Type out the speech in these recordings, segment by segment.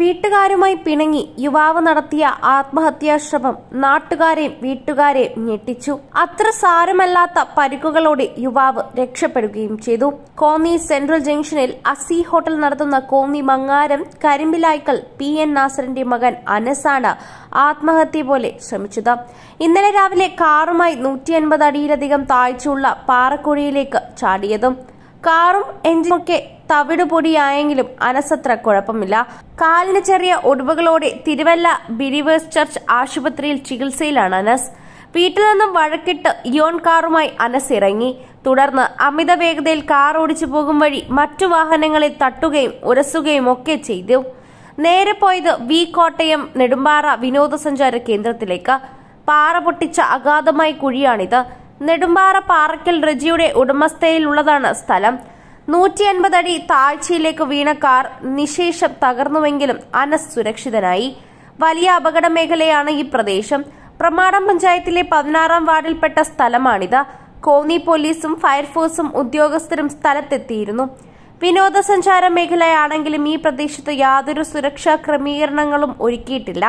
വീട്ടുകാരുമായി പിണങ്ങി യുവാവ് നടത്തിയ ആത്മഹത്യാശ്രമം നാട്ടുകാരെയും വീട്ടുകാരെയും ഞെട്ടിച്ചു അത്ര സാരമല്ലാത്ത പരിക്കുകളോടെ യുവാവ് രക്ഷപ്പെടുകയും ചെയ്തു കോന്നി സെൻട്രൽ ജംഗ്ഷനിൽ അസി ഹോട്ടൽ നടത്തുന്ന കോന്നി മങ്ങാരം കരിമ്പിലായ്ക്കൽ പി എൻ നാസറിന്റെ മകൻ അനസാണ് ആത്മഹത്യ പോലെ ശ്രമിച്ചത് ഇന്നലെ രാവിലെ കാറുമായി നൂറ്റി അൻപത് അടിയിലധികം താഴ്ചയുള്ള പാറക്കുഴിയിലേക്ക് ചാടിയതും കാറും എഞ്ചിനുമൊക്കെ തവിടുപൊടിയായെങ്കിലും അനസത്ര കുഴപ്പമില്ല കാലിന് ചെറിയ ഒടിവുകളോടെ തിരുവല്ല ബിലീവേഴ്സ് ചർച്ച് ആശുപത്രിയിൽ ചികിത്സയിലാണ് അനസ് വീട്ടിൽ നിന്നും വഴക്കിട്ട് ഇയോൺ കാറുമായി അനസ് ഇറങ്ങി തുടർന്ന് അമിത വേഗതയിൽ കാർ ഓടിച്ചു പോകും വഴി മറ്റു വാഹനങ്ങളെ തട്ടുകയും ഉരസുകയും ഒക്കെ ചെയ്തു നേരെ പോയത് വി കോട്ടയം നെടുമ്പാറ വിനോദസഞ്ചാര കേന്ദ്രത്തിലേക്ക് പാറ പൊട്ടിച്ച അഗാധമായ കുഴിയാണിത് നെടുമ്പാറ പാറക്കൽ റജിയുടെ ഉടമസ്ഥയിലുള്ളതാണ് സ്ഥലം നൂറ്റി അൻപതടി അടി താഴ്ചയിലേക്ക് വീണ കാർ നിശേഷം തകർന്നുവെങ്കിലും അനസ് സുരക്ഷിതനായി വലിയ അപകട മേഖലയാണ് ഈ പ്രദേശം പ്രമാടം പഞ്ചായത്തിലെ പതിനാറാം വാർഡിൽപ്പെട്ട സ്ഥലമാണിത് കോന്നി പോലീസും ഫയർഫോഴ്സും ഉദ്യോഗസ്ഥരും സ്ഥലത്തെത്തിയിരുന്നു വിനോദസഞ്ചാര മേഖലയാണെങ്കിലും ഈ പ്രദേശത്ത് യാതൊരു സുരക്ഷാ ക്രമീകരണങ്ങളും ഒരുക്കിയിട്ടില്ല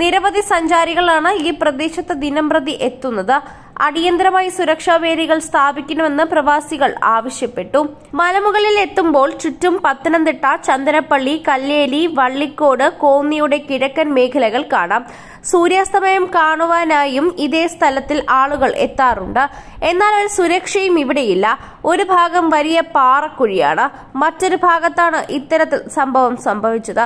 നിരവധി സഞ്ചാരികളാണ് ഈ പ്രദേശത്ത് ദിനംപ്രതി എത്തുന്നത് അടിയന്തരമായി സുരക്ഷാ വേദികൾ സ്ഥാപിക്കണമെന്ന് പ്രവാസികൾ ആവശ്യപ്പെട്ടു മലമുകളിൽ എത്തുമ്പോൾ ചുറ്റും പത്തനംതിട്ട ചന്ദനപ്പള്ളി കല്ലേലി വള്ളിക്കോട് കോന്നിയുടെ കിഴക്കൻ മേഖലകൾ കാണാം സൂര്യാസ്തമയം കാണുവാനായും ഇതേ സ്ഥലത്തിൽ ആളുകൾ എത്താറുണ്ട് എന്നാൽ ഒരു സുരക്ഷയും ഇവിടെയില്ല ഒരു ഭാഗം വലിയ പാറക്കുഴിയാണ് മറ്റൊരു ഭാഗത്താണ് ഇത്തരത്തിൽ സംഭവം സംഭവിച്ചത്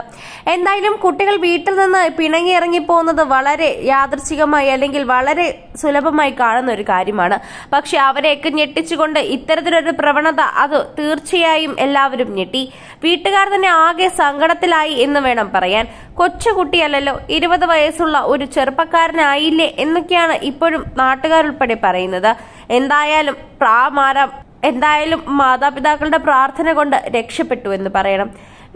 എന്തായാലും കുട്ടികൾ വീട്ടിൽ നിന്ന് പിണങ്ങി ഇറങ്ങിപ്പോകുന്നത് വളരെ യാദൃച്ഛികമായി അല്ലെങ്കിൽ വളരെ സുലഭമായി കാണുന്ന ഒരു കാര്യമാണ് പക്ഷെ അവരെയൊക്കെ ഞെട്ടിച്ചുകൊണ്ട് ഇത്തരത്തിലൊരു പ്രവണത അത് തീർച്ചയായും എല്ലാവരും ഞെട്ടി വീട്ടുകാർ തന്നെ ആകെ സങ്കടത്തിലായി എന്ന് വേണം പറയാൻ കൊച്ചുകുട്ടിയല്ലല്ലോ ഇരുപത് വയസ്സുള്ള ഒരു ചെറുപ്പക്കാരനായില്ലേ എന്നൊക്കെയാണ് ഇപ്പോഴും നാട്ടുകാരുൾപ്പെടെ പറയുന്നത് എന്തായാലും പ്രാമാര എന്തായാലും മാതാപിതാക്കളുടെ പ്രാർത്ഥന കൊണ്ട് രക്ഷപ്പെട്ടു എന്ന് പറയണം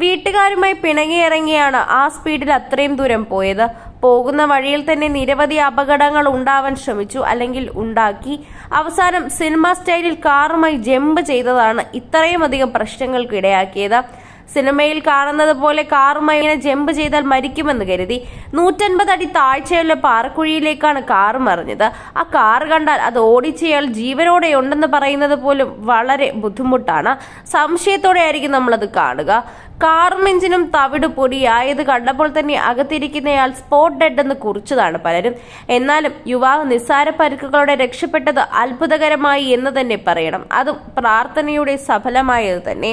വീട്ടുകാരുമായി പിണങ്ങിയിറങ്ങിയാണ് ആ സ്പീഡിൽ അത്രയും ദൂരം പോയത് പോകുന്ന വഴിയിൽ തന്നെ നിരവധി അപകടങ്ങൾ ഉണ്ടാവാൻ ശ്രമിച്ചു അല്ലെങ്കിൽ ഉണ്ടാക്കി അവസാനം സിനിമ സ്റ്റൈലിൽ കാറുമായി ജമ്പ് ചെയ്തതാണ് ഇത്രയും അധികം പ്രശ്നങ്ങൾക്കിടയാക്കിയത് ഇടയാക്കിയത് സിനിമയിൽ കാണുന്നത് പോലെ കാറുമായി ഇങ്ങനെ ജമ്പ് ചെയ്താൽ മരിക്കുമെന്ന് കരുതി നൂറ്റൻപത് അടി താഴ്ചയുള്ള പാറക്കുഴിയിലേക്കാണ് കാർ മറിഞ്ഞത് ആ കാർ കണ്ടാൽ അത് ഓടിച്ചയാൾ ജീവനോടെ ഉണ്ടെന്ന് പറയുന്നത് പോലും വളരെ ബുദ്ധിമുട്ടാണ് സംശയത്തോടെ ആയിരിക്കും അത് കാണുക കാറും എഞ്ചിനും തവിട് പൊടിയായത് കണ്ടപ്പോൾ തന്നെ അകത്തിരിക്കുന്നയാൾ സ്പോട്ട് ഡെഡ് എന്ന് കുറിച്ചതാണ് പലരും എന്നാലും യുവാവ് നിസ്സാര പരുക്കുകളോടെ രക്ഷപ്പെട്ടത് അത്ഭുതകരമായി എന്ന് തന്നെ പറയണം അതും പ്രാർത്ഥനയുടെ സഫലമായത് തന്നെ